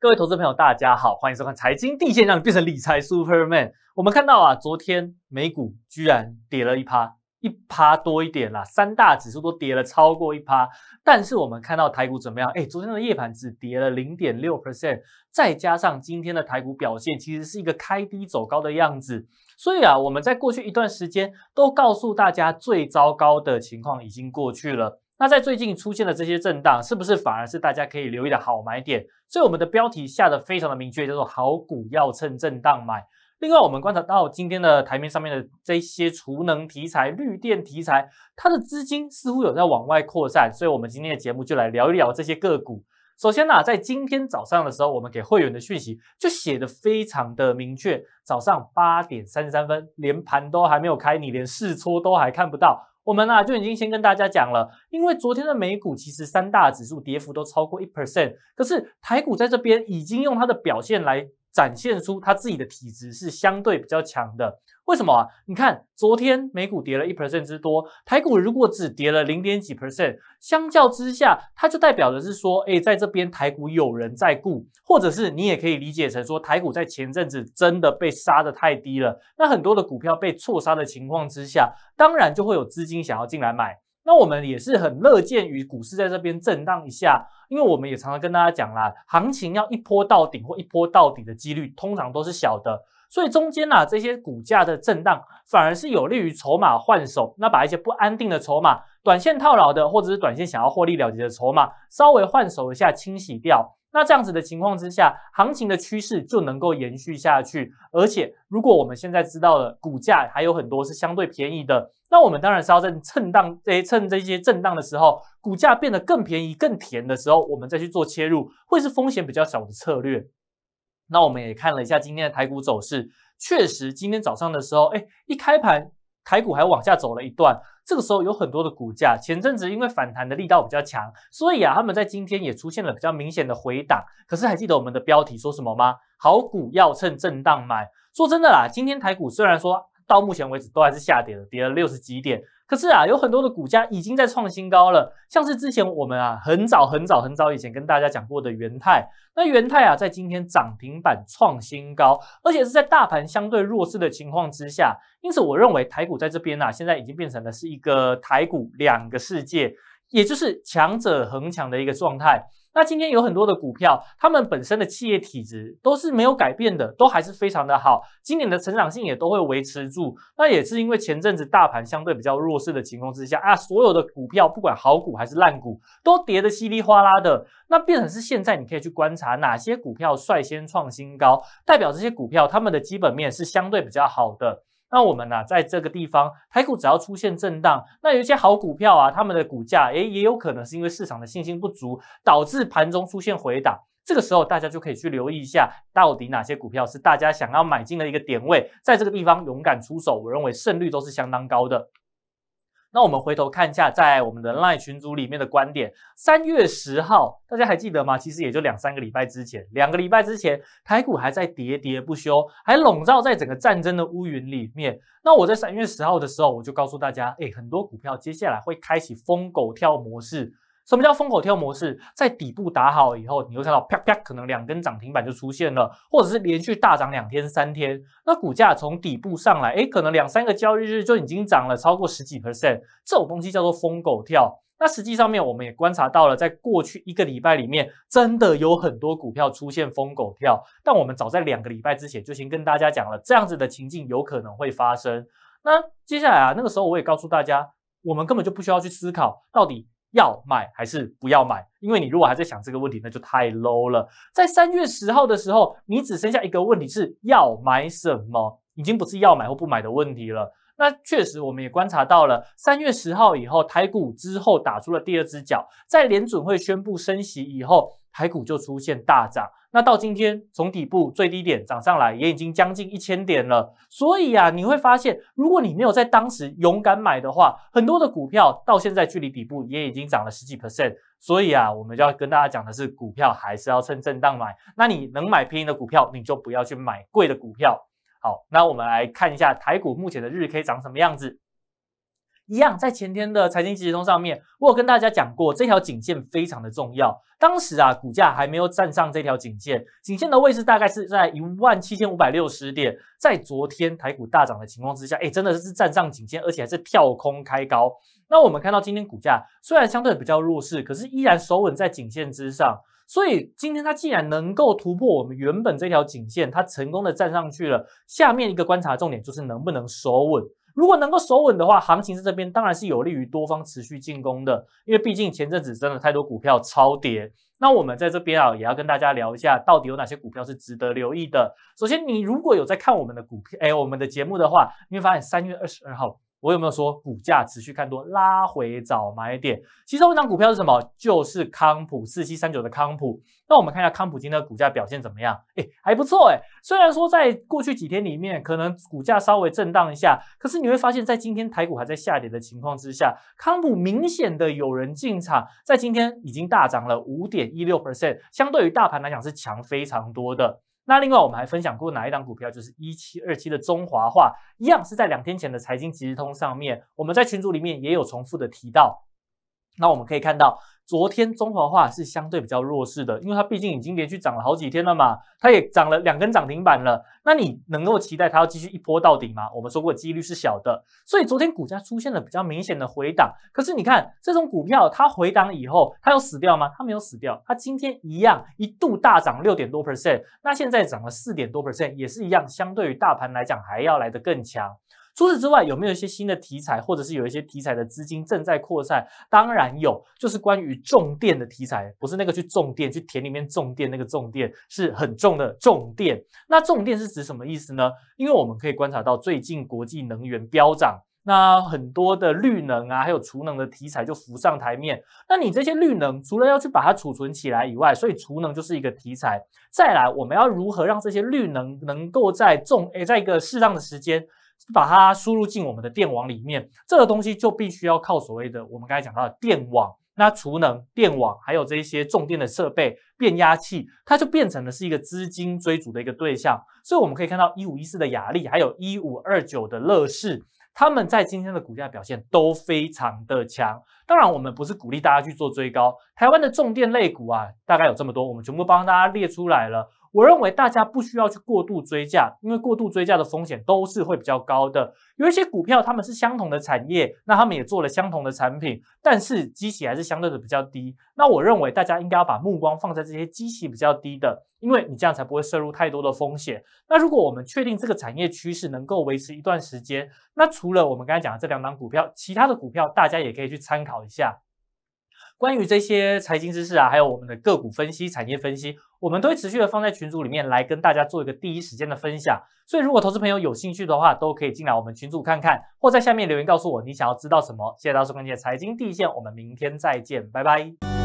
各位投资朋友，大家好，欢迎收看财经地线，让你变成理财 Superman。我们看到啊，昨天美股居然跌了一趴，一趴多一点啦，三大指数都跌了超过一趴。但是我们看到台股怎么样？哎，昨天的夜盘只跌了零点六 percent，再加上今天的台股表现，其实是一个开低走高的样子。所以啊，我们在过去一段时间都告诉大家，最糟糕的情况已经过去了。那在最近出现的这些震荡，是不是反而是大家可以留意的好买点？所以我们的标题下的非常的明确，叫做“好股要趁震荡买”。另外，我们观察到今天的台面上面的这些储能题材、绿电题材，它的资金似乎有在往外扩散。所以，我们今天的节目就来聊一聊这些个股。首先呢，在今天早上的时候，我们给会员的讯息就写的非常的明确，早上八点三十三分，连盘都还没有开，你连试搓都还看不到。我们啊就已经先跟大家讲了，因为昨天的美股其实三大指数跌幅都超过一 percent，可是台股在这边已经用它的表现来。展现出它自己的体质是相对比较强的，为什么啊？你看昨天美股跌了一 percent 之多，台股如果只跌了零点几 percent，相较之下，它就代表的是说，哎，在这边台股有人在顾，或者是你也可以理解成说，台股在前阵子真的被杀的太低了，那很多的股票被错杀的情况之下，当然就会有资金想要进来买。那我们也是很乐见于股市在这边震荡一下，因为我们也常常跟大家讲啦，行情要一波到顶或一波到底的几率通常都是小的，所以中间呢这些股价的震荡反而是有利于筹码换手，那把一些不安定的筹码、短线套牢的或者是短线想要获利了结的筹码稍微换手一下清洗掉。那这样子的情况之下，行情的趋势就能够延续下去。而且，如果我们现在知道了股价还有很多是相对便宜的，那我们当然是要趁震荡，哎，趁这些震荡的时候，股价变得更便宜、更甜的时候，我们再去做切入，会是风险比较小的策略。那我们也看了一下今天的台股走势，确实今天早上的时候，哎，一开盘台股还往下走了一段。这个时候有很多的股价，前阵子因为反弹的力道比较强，所以啊，他们在今天也出现了比较明显的回档。可是还记得我们的标题说什么吗？好股要趁震荡买。说真的啦，今天台股虽然说到目前为止都还是下跌的，跌了六十几点。可是啊，有很多的股价已经在创新高了，像是之前我们啊很早很早很早以前跟大家讲过的元泰，那元泰啊在今天涨停板创新高，而且是在大盘相对弱势的情况之下，因此我认为台股在这边啊现在已经变成了是一个台股两个世界，也就是强者恒强的一个状态。那今天有很多的股票，它们本身的企业体质都是没有改变的，都还是非常的好，今年的成长性也都会维持住。那也是因为前阵子大盘相对比较弱势的情况之下啊，所有的股票不管好股还是烂股都跌得稀里哗啦的。那变成是现在你可以去观察哪些股票率先创新高，代表这些股票他们的基本面是相对比较好的。那我们呢，在这个地方，台股只要出现震荡，那有一些好股票啊，他们的股价，诶也有可能是因为市场的信心不足，导致盘中出现回档。这个时候，大家就可以去留意一下，到底哪些股票是大家想要买进的一个点位，在这个地方勇敢出手，我认为胜率都是相当高的。那我们回头看一下，在我们的 LINE 群组里面的观点，三月十号，大家还记得吗？其实也就两三个礼拜之前，两个礼拜之前，台股还在喋喋不休，还笼罩在整个战争的乌云里面。那我在三月十号的时候，我就告诉大家，哎，很多股票接下来会开启疯狗跳模式。什么叫疯狗跳模式？在底部打好以后，你会看到啪啪，可能两根涨停板就出现了，或者是连续大涨两天、三天，那股价从底部上来，哎，可能两三个交易日就已经涨了超过十几 percent，这种东西叫做疯狗跳。那实际上面我们也观察到了，在过去一个礼拜里面，真的有很多股票出现疯狗跳。但我们早在两个礼拜之前就先跟大家讲了，这样子的情境有可能会发生。那接下来啊，那个时候我也告诉大家，我们根本就不需要去思考到底。要买还是不要买？因为你如果还在想这个问题，那就太 low 了。在三月十号的时候，你只剩下一个问题是要买什么，已经不是要买或不买的问题了。那确实，我们也观察到了，三月十号以后，台股之后打出了第二只脚，在联准会宣布升息以后。台股就出现大涨，那到今天从底部最低点涨上来，也已经将近一千点了。所以啊，你会发现，如果你没有在当时勇敢买的话，很多的股票到现在距离底部也已经涨了十几 percent。所以啊，我们要跟大家讲的是，股票还是要趁震荡买。那你能买便宜的股票，你就不要去买贵的股票。好，那我们来看一下台股目前的日 K 长什么样子。一样，在前天的财经即时通上面，我有跟大家讲过，这条颈线非常的重要。当时啊，股价还没有站上这条颈线，颈线的位置大概是在一万七千五百六十点。在昨天台股大涨的情况之下，哎，真的是站上颈线，而且还是跳空开高。那我们看到今天股价虽然相对比较弱势，可是依然守稳在颈线之上。所以今天它既然能够突破我们原本这条颈线，它成功的站上去了。下面一个观察重点就是能不能守稳。如果能够守稳的话，行情在这边当然是有利于多方持续进攻的，因为毕竟前阵子真的太多股票超跌。那我们在这边啊，也要跟大家聊一下，到底有哪些股票是值得留意的。首先，你如果有在看我们的股票，哎，我们的节目的话，你会发现三月二十二号。我有没有说股价持续看多，拉回找买点？其中一张股票是什么？就是康普四七三九的康普。那我们看一下康普金的股价表现怎么样？哎，还不错哎。虽然说在过去几天里面，可能股价稍微震荡一下，可是你会发现在今天台股还在下跌的情况之下，康普明显的有人进场，在今天已经大涨了五点一六 percent，相对于大盘来讲是强非常多的。那另外，我们还分享过哪一档股票？就是一七二七的中华化，一样是在两天前的财经即时通上面。我们在群组里面也有重复的提到。那我们可以看到。昨天中华化是相对比较弱势的，因为它毕竟已经连续涨了好几天了嘛，它也涨了两根涨停板了。那你能够期待它要继续一波到底吗？我们说过几率是小的，所以昨天股价出现了比较明显的回档。可是你看这种股票，它回档以后它有死掉吗？它没有死掉，它今天一样一度大涨六点多 percent，那现在涨了四点多 percent，也是一样，相对于大盘来讲还要来得更强。除此之外，有没有一些新的题材，或者是有一些题材的资金正在扩散？当然有，就是关于重电的题材，不是那个去重电、去田里面重电那个重电是很重的重电。那重电是指什么意思呢？因为我们可以观察到最近国际能源飙涨，那很多的绿能啊，还有储能的题材就浮上台面。那你这些绿能除了要去把它储存起来以外，所以储能就是一个题材。再来，我们要如何让这些绿能能够在重诶在一个适当的时间？把它输入进我们的电网里面，这个东西就必须要靠所谓的我们刚才讲到的电网，那储能电网，还有这一些重电的设备、变压器，它就变成了是一个资金追逐的一个对象。所以我们可以看到，一五一四的雅力，还有一五二九的乐视，他们在今天的股价表现都非常的强。当然，我们不是鼓励大家去做追高。台湾的重电类股啊，大概有这么多，我们全部帮大家列出来了。我认为大家不需要去过度追价，因为过度追价的风险都是会比较高的。有一些股票他们是相同的产业，那他们也做了相同的产品，但是机器还是相对的比较低。那我认为大家应该要把目光放在这些机器比较低的，因为你这样才不会摄入太多的风险。那如果我们确定这个产业趋势能够维持一段时间，那除了我们刚才讲的这两档股票，其他的股票大家也可以去参考一下。关于这些财经知识啊，还有我们的个股分析、产业分析，我们都会持续的放在群组里面来跟大家做一个第一时间的分享。所以，如果投资朋友有兴趣的话，都可以进来我们群组看看，或在下面留言告诉我你想要知道什么。谢谢大家收看《财经第一线》，我们明天再见，拜拜。